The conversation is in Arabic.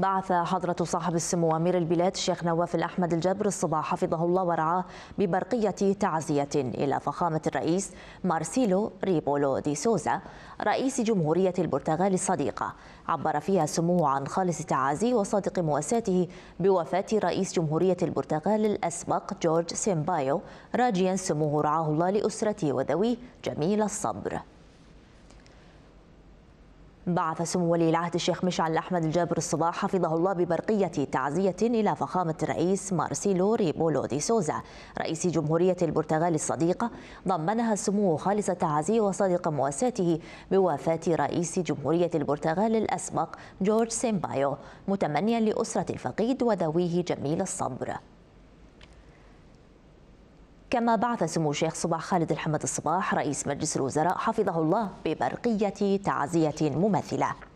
بعث حضرة صاحب السمو أمير البلاد الشيخ نواف الأحمد الجبر الصباح حفظه الله ورعاه ببرقية تعزية إلى فخامة الرئيس مارسيلو ريبولو دي سوزا رئيس جمهورية البرتغال الصديقة عبر فيها سموه عن خالص تعازي وصادق مواساته بوفاة رئيس جمهورية البرتغال الأسبق جورج سيمبايو راجيا سموه رعاه الله لأسرته وذويه جميل الصبر بعث سمو ولي العهد الشيخ مشعل أحمد الجابر الصباح حفظه الله ببرقية تعزية إلى فخامة الرئيس مارسيلو ريبولو دي سوزا رئيس جمهورية البرتغال الصديقة ضمنها السمو خالص التعازي وصادق مواساته بوفاة رئيس جمهورية البرتغال الأسبق جورج سيمبايو متمنيا لأسرة الفقيد وذويه جميل الصبر كما بعث سمو الشيخ صباح خالد الحمد الصباح رئيس مجلس الوزراء حفظه الله ببرقية تعزية مماثلة